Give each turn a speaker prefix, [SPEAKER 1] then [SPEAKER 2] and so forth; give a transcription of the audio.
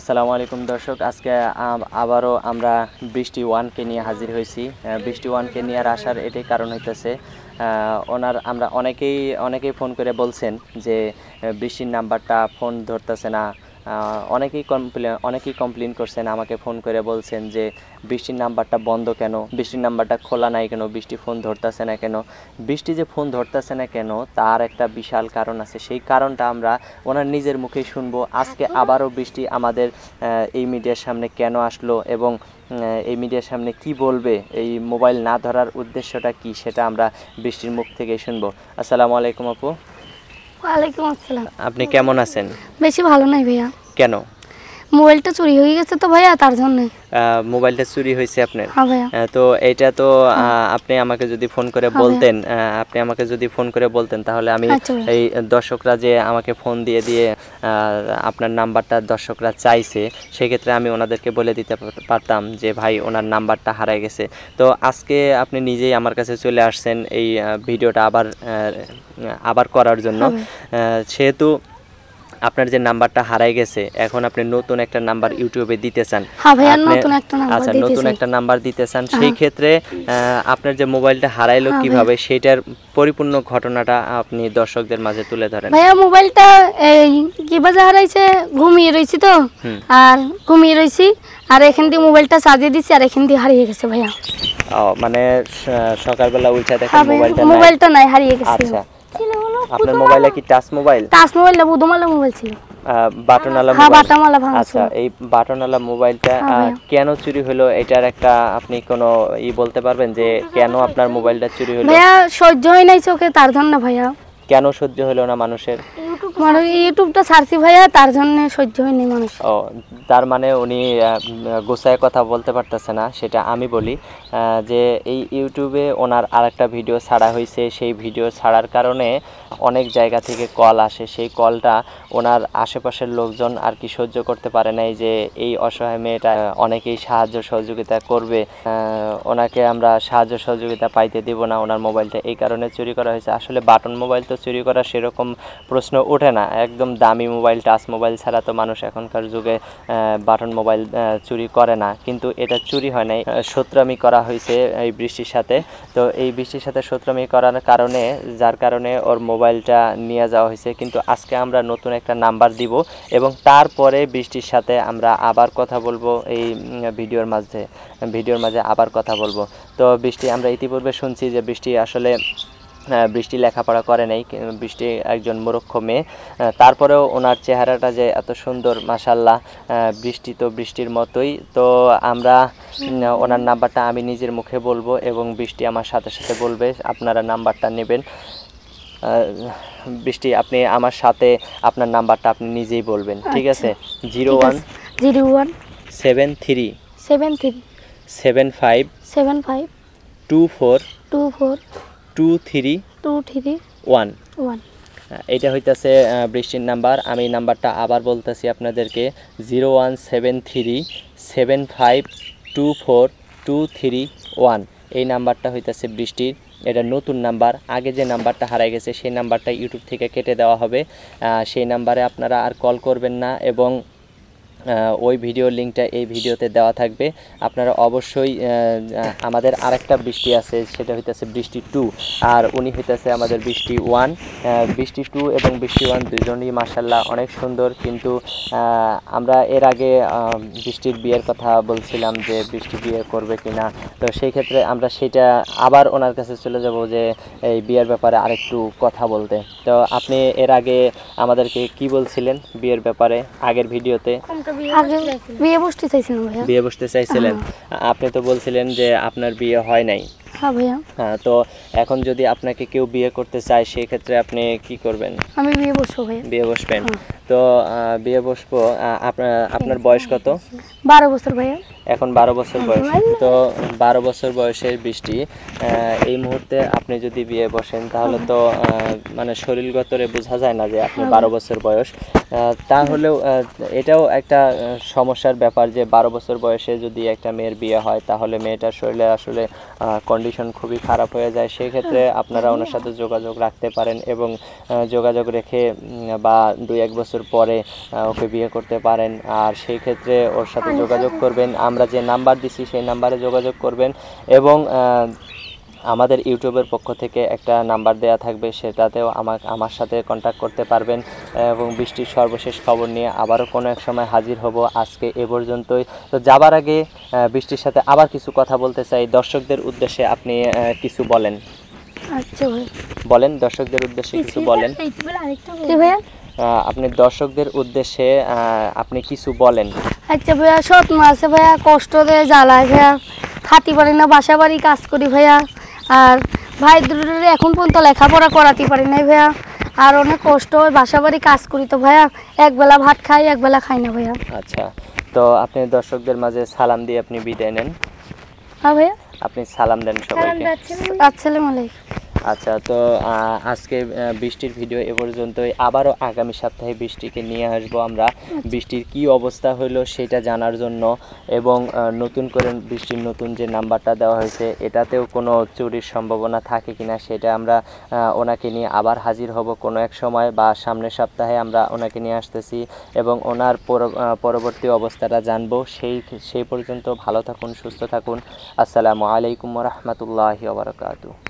[SPEAKER 1] আসসালামু আলাইকুম দর্শক আজকে আবারও আমরা বৃষ্টি ওয়ানকে নিয়ে হাজির হয়েছি বৃষ্টি ওয়ানকে নিয়ে আসার এটাই কারণ হইতেছে ওনার আমরা অনেকেই অনেকেই ফোন করে বলছেন যে বৃষ্টির নাম্বারটা ফোন ধরতেছে না অনেকেই কমপ্লেন অনেকেই কমপ্লেন করছেন আমাকে ফোন করে বলছেন যে বৃষ্টির নাম্বারটা বন্ধ কেন বৃষ্টির নাম্বারটা খোলা নাই কেন বৃষ্টি ফোন ধরতেছে না কেন বৃষ্টি যে ফোন ধরতেছে না কেন তার একটা বিশাল কারণ আছে সেই কারণটা আমরা ওনার নিজের মুখেই শুনবো আজকে আবারও বৃষ্টি আমাদের এই মিডিয়ার সামনে কেন আসলো এবং এই মিডিয়ার সামনে কি বলবে এই মোবাইল না ধরার উদ্দেশ্যটা কি সেটা আমরা বৃষ্টির মুখ থেকে শুনবো আসসালামু আলাইকুম আপু
[SPEAKER 2] ওয়ালাইকুম আসসালাম
[SPEAKER 1] আপনি কেমন আছেন
[SPEAKER 2] বেশি ভালো নাই ভাইয়া কেন মোবাইলটা চুরি হয়ে গেছে তো ভাইয়া তার জন্য
[SPEAKER 1] মোবাইলটা চুরি হয়েছে আপনার হ্যাঁ তো এটা তো হ্যাঁ। আপনি আমাকে যদি ফোন করে হ্যাঁ বলতেন আপনি আমাকে যদি ফোন করে বলতেন তাহলে আমি আচ্ছা এই দর্শকরা যে আমাকে ফোন দিয়ে দিয়ে আপনার নাম্বারটা দর্শকরা চাইছে সেক্ষেত্রে আমি ওনাদেরকে বলে দিতে পারতাম যে ভাই ওনার নাম্বারটা হারায় গেছে তো আজকে আপনি নিজেই আমার কাছে চলে আসছেন এই ভিডিওটা আবার আবার করার জন্য সেহেতু আপনার যে নাম্বারটা হারাই গেছে এখন আপনি নতুন একটা নাম্বার ইউটিউবে দিতে চান হ্যাঁ আচ্ছা নতুন একটা নাম্বার দিতে চান হ্যাঁ। সেই ক্ষেত্রে আপনার যে মোবাইলটা হারাইলো হ্যাঁ কিভাবে সেটার পরিপূর্ণ ঘটনাটা আপনি দর্শকদের মাঝে তুলে ধরেন ভাইয়া
[SPEAKER 2] মোবাইলটা এই কিভাবে হারাইছে ঘুমিয়ে রয়েছি তো আর ঘুমিয়ে রয়েছি আর এখান দিয়ে মোবাইলটা সাজিয়ে দিছি আর এখান দিয়ে হারিয়ে গেছে ভাইয়া
[SPEAKER 1] ও মানে সকালবেলা উঠে দেখেন মোবাইলটা মোবাইলটা নাই হারিয়ে গেছে আচ্ছা আপনার মোবাইলে কি টাচ মোবাইল
[SPEAKER 2] টাচ মোবাইল না বুদুমালা মোবাইল ছিল
[SPEAKER 1] বাটনালা মোবাইল বাটনালা ভাঙা আচ্ছা এই বাটনালা মোবাইলটা হ্যাঁ, কেন চুরি হলো এটার একটা আপনি কোনো ই বলতে পারবেন যে কেন আপনার মোবাইলটা চুরি হলো ভাইয়া
[SPEAKER 2] সহ্য হয় নাই চোখে তার জন্য ভাইয়া
[SPEAKER 1] কেন সহ্য হলো না মানুষের
[SPEAKER 2] মানে ইউটিউবটা সার্চি ভাইয়া তার জন্য সহ্য হয়নি মানুষ
[SPEAKER 1] ও তার মানে উনি গোসায় কথা বলতে পারতেছে না সেটা আমি বলি যে এই ইউটিউবে ওনার আরেকটা ভিডিও ছাড়া হয়েছে সেই ভিডিও ছাড়ার কারণে অনেক জায়গা থেকে কল আসে সেই কলটা ওনার আশেপাশের লোকজন আর কি সহ্য করতে পারে নাই যে এই অসহায় মেয়েটা অনেকেই সাহায্য সহযোগিতা করবে ওনাকে আমরা সাহায্য সহযোগিতা পাইতে দেব না ওনার মোবাইলটা এই কারণে চুরি করা হয়েছে আসলে বাটন মোবাইল তো চুরি করা সেরকম প্রশ্ন ওঠে না একদম দামি মোবাইল টাচ মোবাইল ছাড়া তো মানুষ এখনকার যুগে বাটন মোবাইল চুরি করে না কিন্তু এটা চুরি হয় নাই সত্রামি করা হয়েছে এই বৃষ্টির সাথে তো এই বৃষ্টির সাথে সত্রামি করার কারণে যার কারণে ওর মোবাইলটা নিয়ে যাওয়া হয়েছে কিন্তু আজকে আমরা নতুন একটা নাম্বার দিব এবং তারপরে বৃষ্টির সাথে আমরা আবার কথা বলবো এই ভিডিওর মাঝে ভিডিওর মাঝে আবার কথা বলবো তো বৃষ্টি আমরা ইতিপূর্বে শুনছি যে বৃষ্টি আসলে বৃষ্টি লেখাপড়া করে নাই বৃষ্টি একজন মুরক্ষ মেয়ে তারপরেও ওনার চেহারাটা যে এত সুন্দর মাসাল্লাহ বৃষ্টি তো বৃষ্টির মতোই তো আমরা ওনার নাম্বারটা আমি নিজের মুখে বলবো এবং বৃষ্টি আমার সাথে সাথে বলবে আপনারা নাম্বারটা নেবেন বৃষ্টি আপনি আমার সাথে আপনার নাম্বারটা আপনি নিজেই বলবেন ঠিক আচ্ছা। আছে zero one zero one seven three seven three seven five seven five two four two four two three two three one one এটা হইতেছে বৃষ্টির নাম্বার আমি নাম্বারটা আবার বলতেছি আপনাদেরকে zero one seven three seven five two four two three one এই নাম্বারটা হইতেছে বৃষ্টির এটা নতুন নাম্বার আগে যে নাম্বারটা হারাই গেছে সেই নাম্বারটা ইউটিউব থেকে কেটে দেওয়া হবে সেই নাম্বারে আপনারা আর কল করবেন না এবং ওই ভিডিওর লিঙ্কটা এই ভিডিওতে দেওয়া থাকবে আপনারা অবশ্যই আমাদের আরেকটা বৃষ্টি আছে সেটা হইতেছে বৃষ্টি টু আর উনি হইতেছে আমাদের বৃষ্টি ওয়ান বৃষ্টি টু এবং বৃষ্টি ওয়ান দুজনই মার্শাল্লাহ অনেক সুন্দর কিন্তু আমরা এর আগে বৃষ্টির বিয়ের কথা বলছিলাম যে বৃষ্টি বিয়ে করবে কি না তো সেই ক্ষেত্রে আমরা সেটা আবার ওনার কাছে চলে যাব যে এই বিয়ের ব্যাপারে আরেকটু কথা বলতে তো আপনি এর আগে আমাদেরকে কি বলছিলেন বিয়ের ব্যাপারে আগের ভিডিওতে
[SPEAKER 2] বিয়ে বসতে ভাইয়া
[SPEAKER 1] বিয়ে বসতে চাইছিলেন আপনি তো বলছিলেন যে আপনার বিয়ে হয় নাই হ্যাঁ ভাইয়া হ্যাঁ তো এখন যদি আপনাকে কেউ বিয়ে করতে চায় সেই ক্ষেত্রে আপনি কি করবেন
[SPEAKER 2] আমি বিয়ে বসবো ভাইয়া
[SPEAKER 1] বিয়ে বসবেন হ্যাঁ। তো বিয়ে বসবো আপনার হ্যাঁ, বয়স কত হ্যাঁ,
[SPEAKER 2] বারো বছর ভাইয়া
[SPEAKER 1] এখন বারো বছর আচ্ছা, বয়স তো বারো বছর বয়সের বৃষ্টি এই মুহূর্তে আপনি যদি বিয়ে বসেন তাহলে তো মানে শরীরগতরে বোঝা যায় না যে আপনি বারো বছর বয়স তাহলেও এটাও একটা সমস্যার ব্যাপার যে বারো বছর বয়সে যদি একটা মেয়ের বিয়ে হয় তাহলে মেয়েটার শরীরে আসলে কন্ডিশন খুবই খারাপ হয়ে যায় সেক্ষেত্রে আপনারা ওনার সাথে যোগাযোগ রাখতে পারেন এবং যোগাযোগ রেখে বা দুই এক বছর পরে ওকে বিয়ে করতে পারেন আর সেই ক্ষেত্রে ওর সাথে যোগাযোগ করবেন আমরা যে নাম্বার দিছি সেই নাম্বারে যোগাযোগ করবেন এবং আমাদের ইউটিউবের পক্ষ থেকে একটা নাম্বার দেয়া থাকবে সেটাতেও আমাকে আমার সাথে কন্ট্যাক্ট করতে পারবেন এবং বৃষ্টির সর্বশেষ খবর নিয়ে আবারও কোনো এক সময় হাজির হব আজকে এ পর্যন্তই তো যাবার আগে বৃষ্টির সাথে আবার কিছু কথা বলতে চাই দর্শকদের উদ্দেশ্যে আপনি কিছু বলেন আচ্ছা বলেন দর্শকদের উদ্দেশ্যে কিছু বলেন আপনি দর্শকদের উদ্দেশ্যে আপনি কিছু বলেন
[SPEAKER 2] আচ্ছা ভাইয়া সৎ মাসে ভাইয়া কষ্ট দেয় জ্বালায় ভাইয়া খাতি পারি না বাসা বাড়ি কাজ করি ভাইয়া আর ভাই দুটোর এখন পর্যন্ত লেখাপড়া করাতে পারি নাই ভাইয়া আর অনেক কষ্ট হয় বাসা বাড়ি কাজ করি তো ভাইয়া একবেলা ভাত খাই একবেলা খাই না ভাইয়া আচ্ছা
[SPEAKER 1] তো আপনি দর্শকদের মাঝে সালাম দিয়ে আপনি বিদায় নেন হ্যাঁ ভাইয়া আপনি সালাম দেন সবাইকে
[SPEAKER 2] আসসালামু আলাইকুম
[SPEAKER 1] আচ্ছা তো আজকে বৃষ্টির ভিডিও এ পর্যন্তই আবারও আগামী সপ্তাহে বৃষ্টিকে নিয়ে আসব আমরা আচ্ছা। বৃষ্টির কি অবস্থা হলো সেটা জানার জন্য এবং নতুন করে বৃষ্টির নতুন যে নাম্বারটা দেওয়া হয়েছে এটাতেও কোনো চুরির সম্ভাবনা থাকে কিনা সেটা আমরা ওনাকে নিয়ে আবার হাজির হব কোনো এক সময় বা সামনের সপ্তাহে আমরা ওনাকে নিয়ে আসতেছি এবং ওনার পরবর্তী অবস্থাটা জানব সেই সেই পর্যন্ত ভালো থাকুন সুস্থ থাকুন আসসালামু আলাইকুম রহমতুল্লাহি বারকাতু